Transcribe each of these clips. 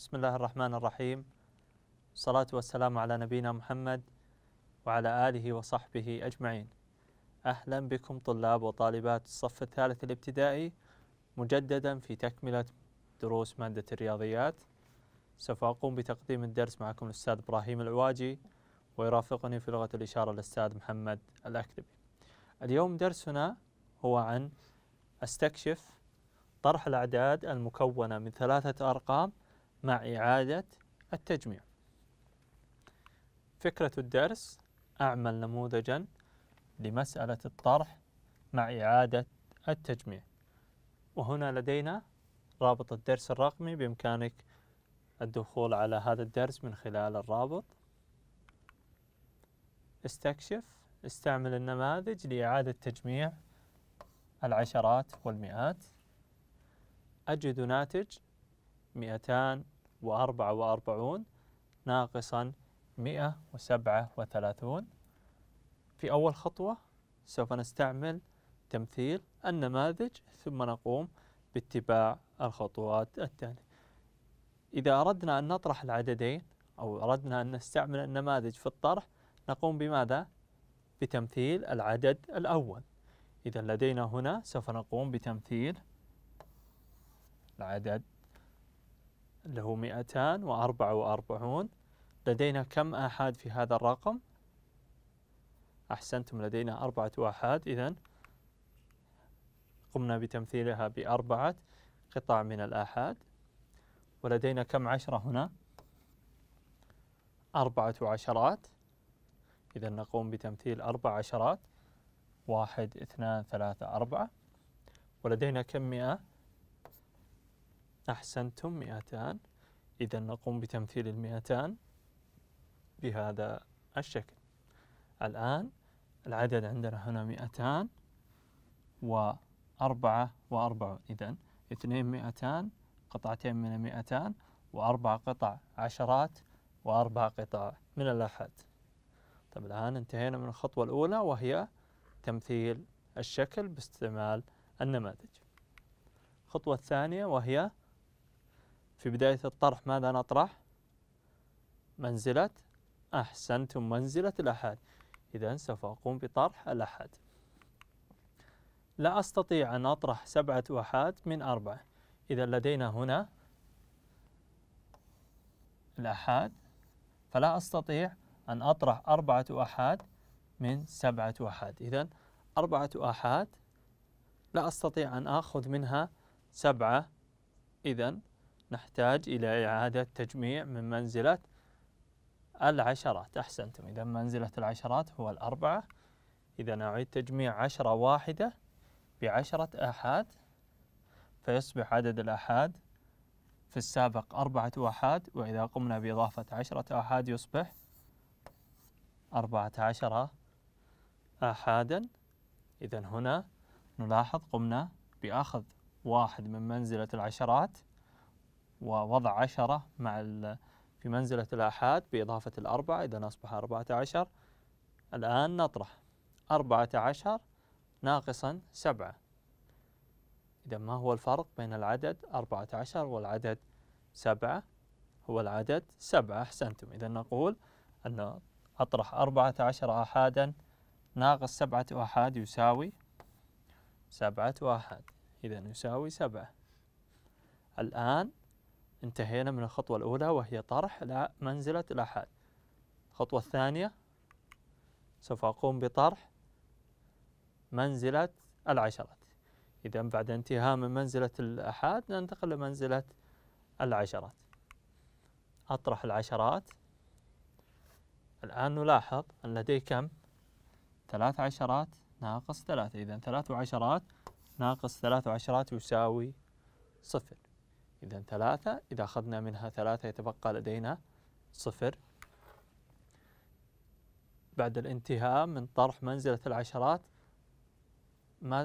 بسم الله الرحمن الرحيم الصلاة والسلام على نبينا محمد وعلى آله وصحبه أجمعين أهلا بكم طلاب وطالبات الصف الثالث الابتدائي مجددا في تكملة دروس مادة الرياضيات سوف أقوم بتقديم الدرس معكم الأستاذ إبراهيم العواجي ويرافقني في لغة الإشارة الأستاذ محمد الأكذبي اليوم درسنا هو عن استكشف طرح الأعداد المكونة من ثلاثة أرقام مع إعادة التجميع فكرة الدرس أعمل نموذجا لمسألة الطرح مع إعادة التجميع وهنا لدينا رابط الدرس الرقمي بإمكانك الدخول على هذا الدرس من خلال الرابط استكشف استعمل النماذج لإعادة تجميع العشرات والمئات أجد ناتج 200 وأربعة وأربعون ناقصا مئة وسبعة وثلاثون في أول خطوة سوف نستعمل تمثيل النماذج ثم نقوم باتباع الخطوات التالية إذا أردنا أن نطرح العددين أو أردنا أن نستعمل النماذج في الطرح نقوم بماذا؟ بتمثيل العدد الأول إذا لدينا هنا سوف نقوم بتمثيل العدد اللي هو 244 لدينا كم آحاد في هذا الرقم؟ أحسنتم لدينا أربعة آحاد إذا قمنا بتمثيلها بأربعة قطع من الآحاد ولدينا كم عشرة هنا؟ أربعة عشرات إذا نقوم بتمثيل أربع عشرات واحد اثنان ثلاثة أربعة ولدينا كم مئة؟ أحسنتم مئتان إذا نقوم بتمثيل المئتان بهذا الشكل الآن العدد عندنا هنا مئتان وأربعة وأربعون إذا اثنين مئتان قطعتين من المئتان وأربع قطع عشرات وأربع قطع من الأحد طب الآن انتهينا من الخطوة الأولى وهي تمثيل الشكل باستعمال النماذج الخطوة الثانية وهي في بداية الطرح ماذا نطرح؟ منزلة أحسنتم منزلة الأحاد إذا سوف أقوم بطرح الأحاد لا أستطيع أن أطرح سبعة أحاد من أربعة إذا لدينا هنا الأحاد فلا أستطيع أن أطرح أربعة أحاد من سبعة أحاد إذا أربعة أحاد لا أستطيع أن آخذ منها سبعة إذا نحتاج إلى إعادة تجميع من منزلة العشرات أحسنتم إذا منزلة العشرات هو الأربعة إذا أعيد تجميع عشرة واحدة بعشرة آحاد فيصبح عدد الآحاد في السابق أربعة آحاد وإذا قمنا بإضافة عشرة آحاد يصبح أربعة عشر آحادا إذا هنا نلاحظ قمنا بأخذ واحد من منزلة العشرات ووضع عشرة مع في منزلة الآحاد بإضافة الأربعة إذا أصبح أربعة عشر الآن نطرح أربعة عشر ناقصا سبعة إذا ما هو الفرق بين العدد أربعة عشر والعدد سبعة هو العدد سبعة أحسنتم إذا نقول أن أطرح أربعة عشر آحادا ناقص سبعة آحاد يساوي سبعة آحاد إذا يساوي سبعة الآن انتهينا من الخطوة الأولى وهي طرح منزلة الأحاد الخطوة الثانية سوف أقوم بطرح منزلة العشرات إذا بعد انتهاء من منزلة الأحاد ننتقل لمنزلة العشرات أطرح العشرات الآن نلاحظ أن لدي كم؟ ثلاث عشرات ناقص ثلاثة إذا ثلاث عشرات ناقص ثلاث عشرات يساوي صفر إذا ثلاثة إذا أخذنا منها ثلاثة يتبقى لدينا صفر بعد الانتهاء من طرح منزلة العشرات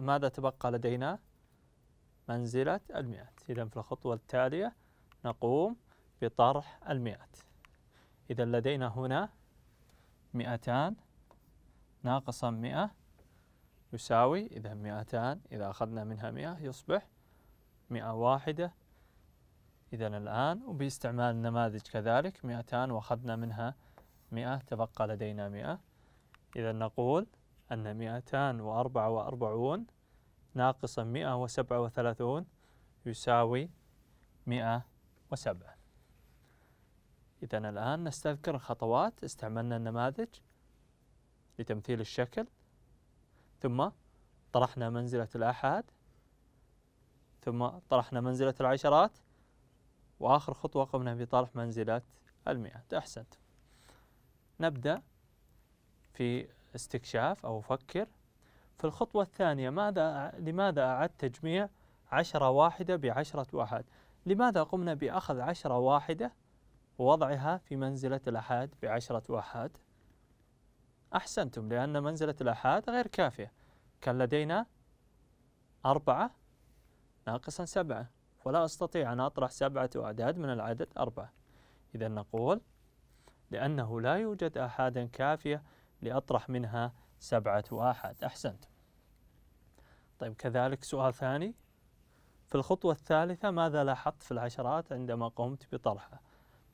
ماذا تبقى لدينا منزلة المئات إذا في الخطوة التالية نقوم بطرح المئات إذا لدينا هنا مئتان ناقصا مئة يساوي إذا مئتان إذا أخذنا منها مئة يصبح مئة واحدة إذا الآن وباستعمال النماذج كذلك 200 وأخذنا منها 100 تبقى لدينا 100 إذا نقول أن 244 ناقصا 137 يساوي 107 إذا الآن نستذكر الخطوات استعملنا النماذج لتمثيل الشكل ثم طرحنا منزلة الآحاد ثم طرحنا منزلة العشرات وآخر خطوة قمنا بطرح منزلات المئات أحسنت نبدأ في استكشاف أو فكر في الخطوة الثانية ماذا لماذا أعدت تجميع عشرة واحدة بعشرة واحد لماذا قمنا بأخذ عشرة واحدة ووضعها في منزلة الأحاد بعشرة أحاد أحسنتم لأن منزلة الأحاد غير كافية كان لدينا أربعة ناقصا سبعة ولا أستطيع أن أطرح سبعة أعداد من العدد أربعة إذا نقول لأنه لا يوجد أحادا كافية لأطرح منها سبعة أحد أحسنت طيب كذلك سؤال ثاني في الخطوة الثالثة ماذا لاحظت في العشرات عندما قمت بطرحها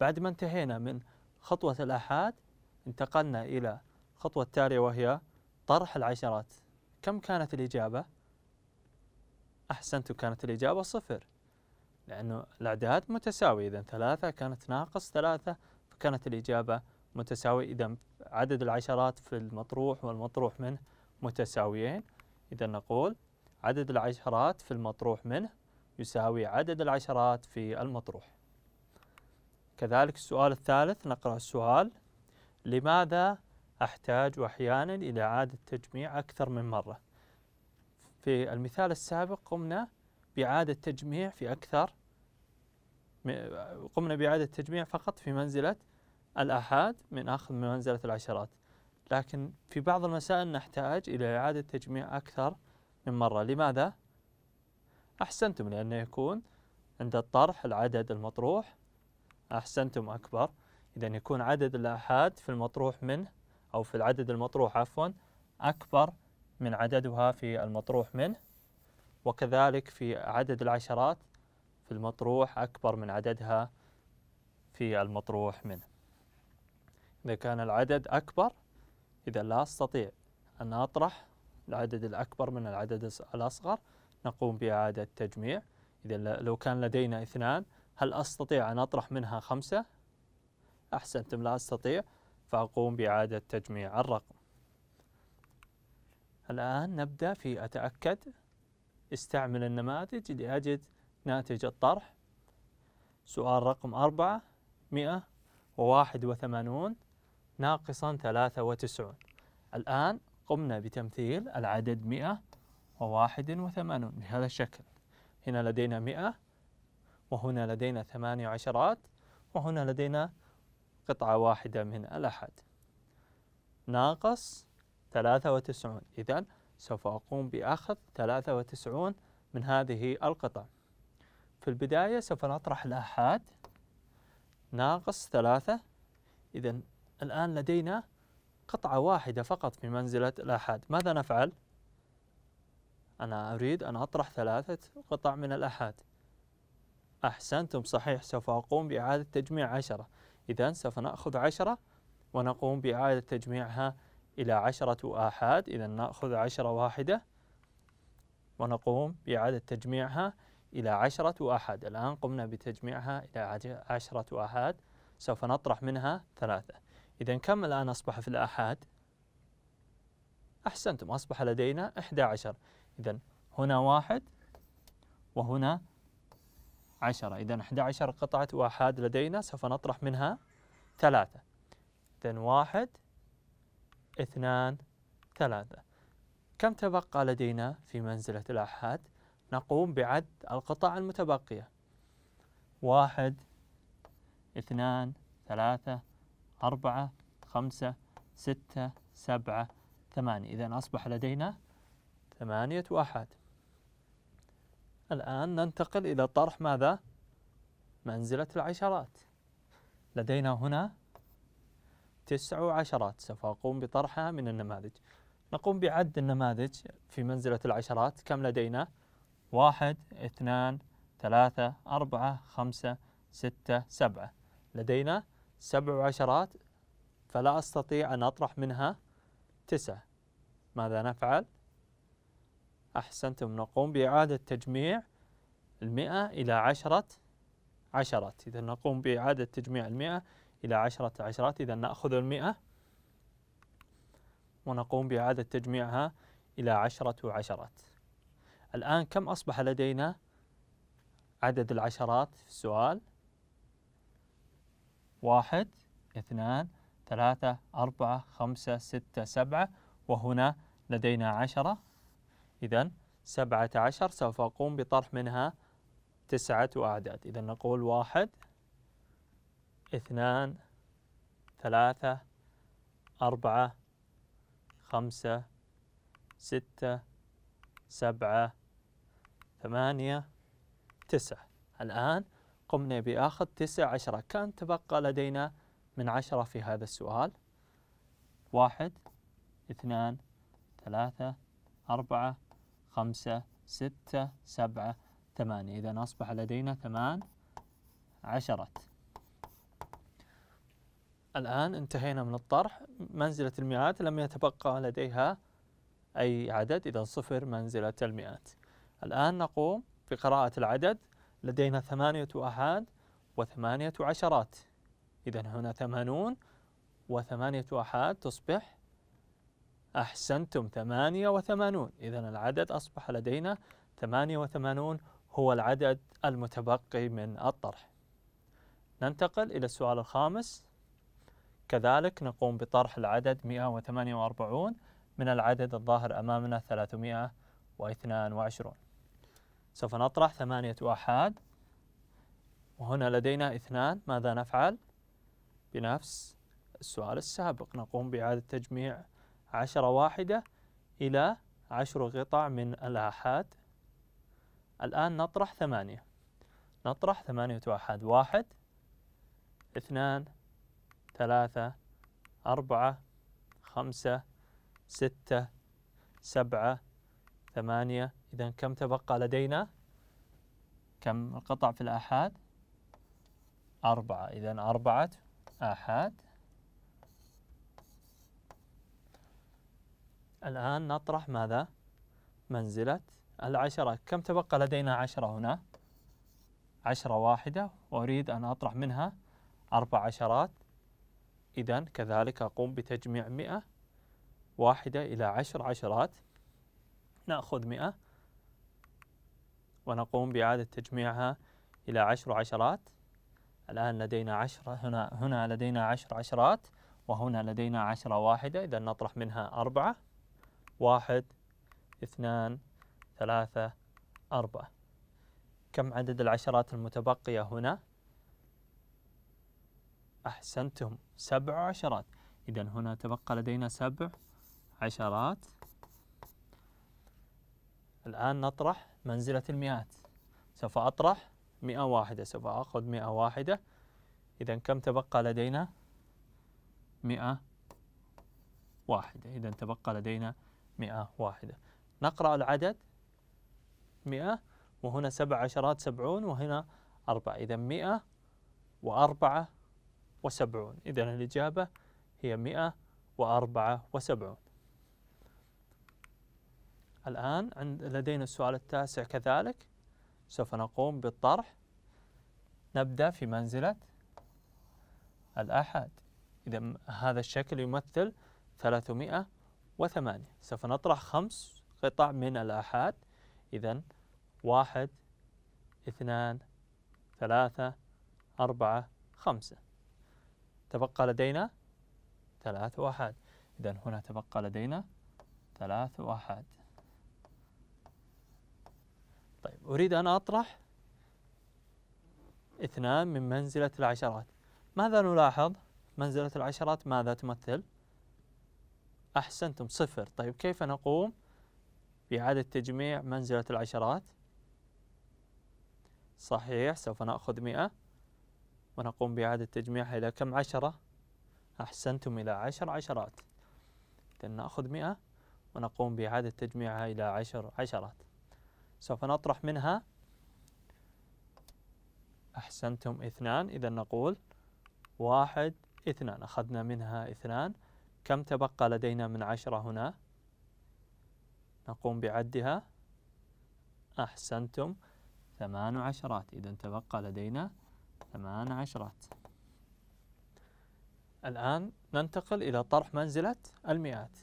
بعد ما انتهينا من خطوة الآحاد انتقلنا إلى الخطوة التالية وهي طرح العشرات كم كانت الإجابة؟ أحسنت كانت الإجابة صفر لأنه الأعداد متساوية إذا ثلاثة كانت ناقص ثلاثة فكانت الإجابة متساوية إذا عدد العشرات في المطروح والمطروح منه متساويين إذا نقول عدد العشرات في المطروح منه يساوي عدد العشرات في المطروح كذلك السؤال الثالث نقرأ السؤال لماذا أحتاج أحيانا إلى إعادة تجميع أكثر من مرة في المثال السابق قمنا بإعادة تجميع في أكثر قمنا بإعادة تجميع فقط في منزلة الآحاد من أخذ من منزلة العشرات لكن في بعض المسائل نحتاج إلى إعادة تجميع أكثر من مرة لماذا؟ أحسنتم لأنه يكون عند الطرح العدد المطروح أحسنتم أكبر إذا يكون عدد الآحاد في المطروح منه أو في العدد المطروح عفوا أكبر من عددها في المطروح منه وكذلك في عدد العشرات في المطروح أكبر من عددها في المطروح منه إذا كان العدد أكبر إذا لا أستطيع أن أطرح العدد الأكبر من العدد الأصغر نقوم بإعادة تجميع إذا لو كان لدينا اثنان هل أستطيع أن أطرح منها خمسة؟ أحسنتم لا أستطيع فأقوم بإعادة تجميع الرقم الآن نبدأ في أتأكد استعمل النماذج لأجد ناتج الطرح سؤال رقم أربعة مئة وواحد وثمانون ناقصا ثلاثة وتسعون الآن قمنا بتمثيل العدد مئة وواحد وثمانون بهذا الشكل هنا لدينا مئة وهنا لدينا ثمانية عشرات وهنا لدينا قطعة واحدة من الأحد ناقص ثلاثة وتسعون إذن سوف أقوم بأخذ 93 من هذه القطع في البداية سوف نطرح الآحاد ناقص ثلاثة إذا الآن لدينا قطعة واحدة فقط في منزلة الآحاد ماذا نفعل؟ أنا أريد أن أطرح ثلاثة قطع من الآحاد أحسنتم صحيح سوف أقوم بإعادة تجميع عشرة إذا سوف نأخذ عشرة ونقوم بإعادة تجميعها إلى عشرة آحاد إذا نأخذ عشرة واحدة ونقوم بإعادة تجميعها إلى عشرة آحاد الآن قمنا بتجميعها إلى عشرة آحاد سوف نطرح منها ثلاثة إذا كم الآن أصبح في الآحاد؟ أحسنتم أصبح لدينا 11 إذا هنا واحد وهنا عشرة إذا 11 قطعة آحاد لدينا سوف نطرح منها ثلاثة إذا واحد اثنان ثلاثة كم تبقى لدينا في منزلة الأحاد؟ نقوم بعد القطع المتبقية واحد اثنان ثلاثة أربعة خمسة ستة سبعة ثمانية إذا أصبح لدينا ثمانية واحد الآن ننتقل إلى طرح ماذا؟ منزلة العشرات لدينا هنا تسع عشرات سوف أقوم بطرحها من النماذج نقوم بعد النماذج في منزلة العشرات كم لدينا؟ واحد اثنان ثلاثة أربعة خمسة ستة سبعة لدينا سبع عشرات فلا أستطيع أن أطرح منها تسعة ماذا نفعل؟ أحسنتم نقوم بإعادة تجميع المئة إلى عشرة عشرات إذا نقوم بإعادة تجميع المئة إلى عشرة عشرات إذا نأخذ المئة ونقوم بإعادة تجميعها إلى عشرة عشرات الآن كم أصبح لدينا عدد العشرات في السؤال واحد اثنان ثلاثة أربعة خمسة ستة سبعة وهنا لدينا عشرة إذا سبعة عشر سوف أقوم بطرح منها تسعة أعداد إذا نقول واحد اثنان ثلاثة أربعة خمسة ستة سبعة ثمانية تسعة الآن قمنا بأخذ تسع عشرة كان تبقى لدينا من عشرة في هذا السؤال واحد اثنان ثلاثة أربعة خمسة ستة سبعة ثمانية إذا أصبح لدينا ثمان عشرة الآن انتهينا من الطرح منزلة المئات لم يتبقى لديها أي عدد إذا صفر منزلة المئات الآن نقوم بقراءة العدد لدينا ثمانية أحاد وثمانية عشرات إذا هنا ثمانون وثمانية أحاد تصبح أحسنتم ثمانية وثمانون إذا العدد أصبح لدينا ثمانية وثمانون هو العدد المتبقي من الطرح ننتقل إلى السؤال الخامس كذلك نقوم بطرح العدد 148 من العدد الظاهر أمامنا 322 سوف نطرح ثمانية آحاد وهنا لدينا اثنان ماذا نفعل؟ بنفس السؤال السابق نقوم بإعادة تجميع عشرة واحدة إلى عشر قطع من الآحاد الآن نطرح ثمانية نطرح ثمانية آحاد واحد اثنان ثلاثة أربعة خمسة ستة سبعة ثمانية إذا كم تبقى لدينا؟ كم قطع في الآحاد؟ أربعة إذا أربعة آحاد الآن نطرح ماذا؟ منزلة العشرة كم تبقى لدينا عشرة هنا؟ عشرة واحدة وأريد أن أطرح منها أربع عشرات إذا كذلك أقوم بتجميع مئة واحدة إلى عشر عشرات نأخذ مئة ونقوم بإعادة تجميعها إلى عشر عشرات الآن لدينا عشرة هنا هنا لدينا عشر عشرات وهنا لدينا عشرة واحدة إذا نطرح منها أربعة واحد اثنان ثلاثة أربعة كم عدد العشرات المتبقية هنا؟ أحسنتم سبع عشرات إذا هنا تبقى لدينا سبع عشرات الآن نطرح منزلة المئات سوف أطرح مئة واحدة سوف أخذ مئة واحدة إذا كم تبقى لدينا مئة واحدة إذا تبقى لدينا مئة واحدة نقرأ العدد مئة وهنا سبع عشرات سبعون وهنا أربعة إذا مئة وأربعة وسبعون إذا الإجابة هي مئة وأربعة وسبعون الآن عند لدينا السؤال التاسع كذلك سوف نقوم بالطرح نبدأ في منزلة الآحاد إذا هذا الشكل يمثل 308 سوف نطرح خمس قطع من الآحاد إذا واحد اثنان ثلاثة أربعة خمسة تبقى لدينا ثلاث وأحد إذا هنا تبقى لدينا ثلاث وأحد طيب أريد أن أطرح اثنان من منزلة العشرات ماذا نلاحظ؟ منزلة العشرات ماذا تمثل؟ أحسنتم صفر طيب كيف نقوم بإعادة تجميع منزلة العشرات؟ صحيح سوف نأخذ مئة ونقوم بإعادة تجميعها إلى كم عشرة أحسنتم إلى عشر عشرات إذن نأخذ مئة ونقوم بإعادة تجميعها إلى عشر عشرات سوف نطرح منها أحسنتم اثنان إذا نقول واحد اثنان أخذنا منها اثنان كم تبقى لدينا من عشرة هنا نقوم بعدها أحسنتم ثمان عشرات إذا تبقى لدينا ثمان عشرات الآن ننتقل إلى طرح منزلة المئات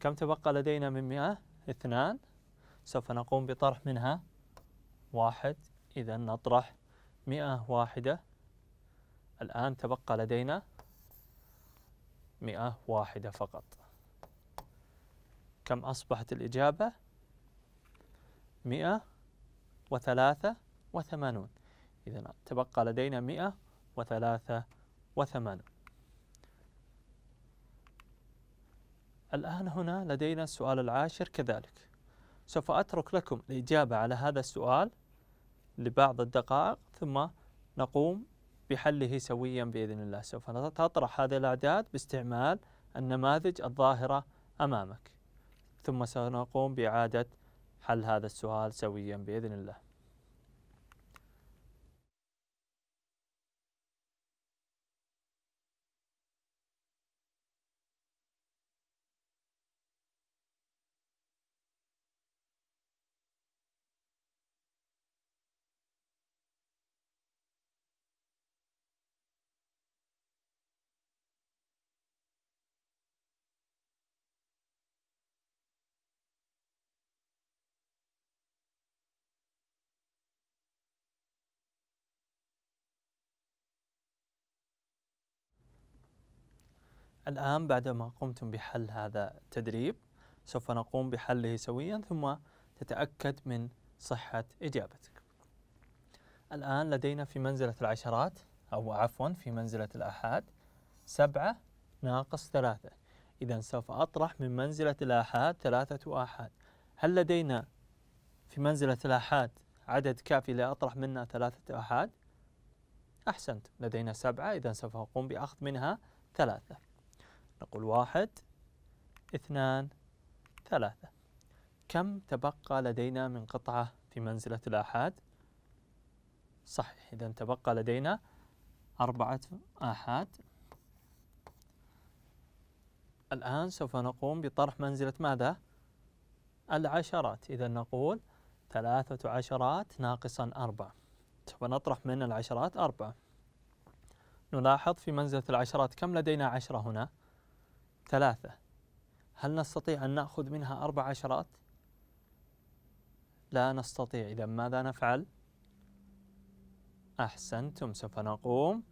كم تبقى لدينا من مئة؟ اثنان سوف نقوم بطرح منها واحد إذا نطرح مئة واحدة الآن تبقى لدينا مئة واحدة فقط كم أصبحت الإجابة؟ مئة وثلاثة وثمانون إذا تبقى لدينا 183 الآن هنا لدينا السؤال العاشر كذلك سوف أترك لكم الإجابة على هذا السؤال لبعض الدقائق ثم نقوم بحله سويا بإذن الله سوف تطرح هذه الأعداد باستعمال النماذج الظاهرة أمامك ثم سنقوم بإعادة حل هذا السؤال سويا بإذن الله الآن بعدما قمتم بحل هذا التدريب سوف نقوم بحله سويا ثم تتأكد من صحة إجابتك الآن لدينا في منزلة العشرات أو عفوا في منزلة الآحاد سبعة ناقص ثلاثة إذا سوف أطرح من منزلة الآحاد ثلاثة آحاد هل لدينا في منزلة الآحاد عدد كافي لأطرح منها ثلاثة آحاد؟ أحسنت لدينا سبعة إذا سوف أقوم بأخذ منها ثلاثة نقول واحد اثنان ثلاثة كم تبقى لدينا من قطعة في منزلة الآحاد؟ صحيح إذا تبقى لدينا أربعة آحاد الآن سوف نقوم بطرح منزلة ماذا؟ العشرات إذا نقول ثلاثة عشرات ناقصا أربعة سوف نطرح من العشرات أربعة نلاحظ في منزلة العشرات كم لدينا عشرة هنا؟ ثلاثة هل نستطيع أن نأخذ منها أربع عشرات؟ لا نستطيع إذا ماذا نفعل؟ أحسنتم سوف نقوم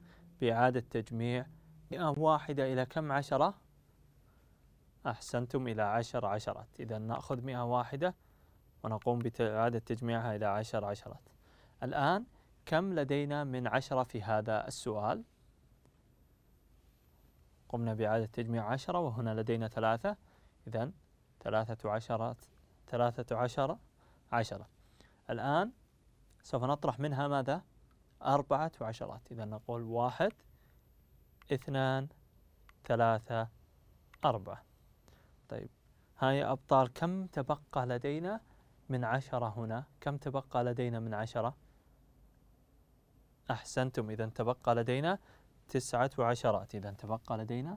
بإعادة تجميع مئة واحدة إلى كم عشرة؟ أحسنتم إلى عشر عشرات إذا نأخذ مئة واحدة ونقوم بإعادة تجميعها إلى عشر عشرات الآن كم لدينا من عشرة في هذا السؤال؟ قمنا بإعادة تجميع عشرة وهنا لدينا ثلاثة إذا ثلاثة عشرة ثلاثة عشرة عشرة الآن سوف نطرح منها ماذا؟ أربعة عشرات إذا نقول واحد اثنان ثلاثة أربعة طيب هاي أبطال كم تبقى لدينا من عشرة هنا كم تبقى لدينا من عشرة أحسنتم إذا تبقى لدينا تسعة وعشرات إذا تبقى لدينا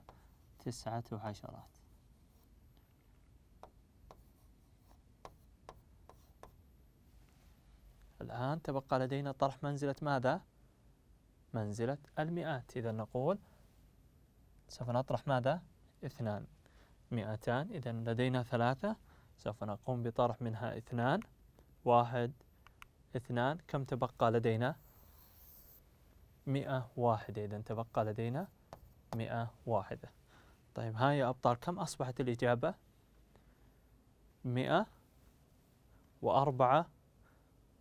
تسعة وعشرات الآن تبقى لدينا طرح منزلة ماذا؟ منزلة المئات إذا نقول سوف نطرح ماذا؟ اثنان مئتان إذا لدينا ثلاثة سوف نقوم بطرح منها اثنان واحد اثنان كم تبقى لدينا؟ مئة واحدة إذا تبقى لدينا مئة واحدة طيب هاي يا أبطال كم أصبحت الإجابة؟ مئة وأربعة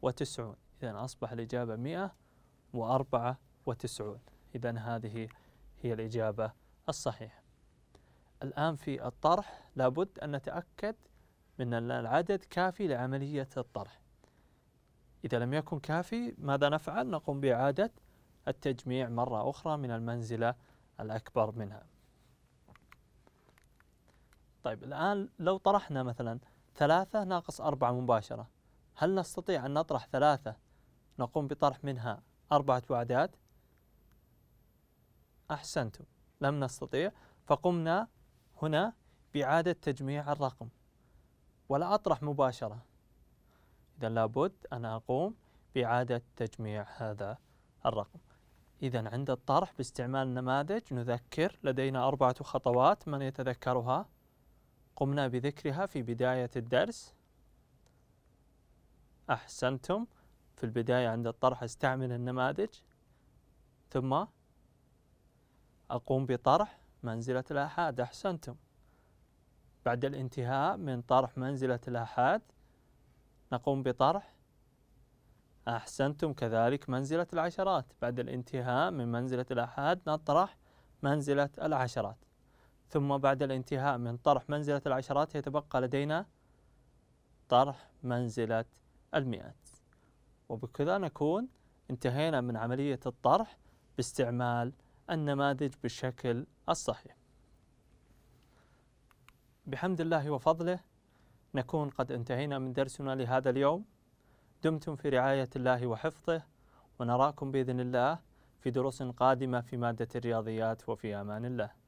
وتسعون إذا أصبح الإجابة مئة وأربعة وتسعون إذا هذه هي الإجابة الصحيحة الآن في الطرح لابد أن نتأكد من أن العدد كافي لعملية الطرح إذا لم يكن كافي ماذا نفعل؟ نقوم بإعادة التجميع مرة أخرى من المنزلة الأكبر منها طيب الآن لو طرحنا مثلا ثلاثة ناقص أربعة مباشرة هل نستطيع أن نطرح ثلاثة نقوم بطرح منها أربعة أعداد أحسنتم لم نستطيع فقمنا هنا بإعادة تجميع الرقم ولا أطرح مباشرة إذا لابد أن أقوم بإعادة تجميع هذا الرقم إذا عند الطرح باستعمال النماذج نذكر لدينا أربعة خطوات من يتذكرها قمنا بذكرها في بداية الدرس أحسنتم في البداية عند الطرح استعمل النماذج ثم أقوم بطرح منزلة الآحاد أحسنتم بعد الانتهاء من طرح منزلة الآحاد نقوم بطرح أحسنتم كذلك منزلة العشرات بعد الانتهاء من منزلة الآحاد نطرح منزلة العشرات ثم بعد الانتهاء من طرح منزلة العشرات يتبقى لدينا طرح منزلة المئات وبكذا نكون انتهينا من عملية الطرح باستعمال النماذج بالشكل الصحيح بحمد الله وفضله نكون قد انتهينا من درسنا لهذا اليوم دمتم في رعاية الله وحفظه ونراكم بإذن الله في دروس قادمة في مادة الرياضيات وفي أمان الله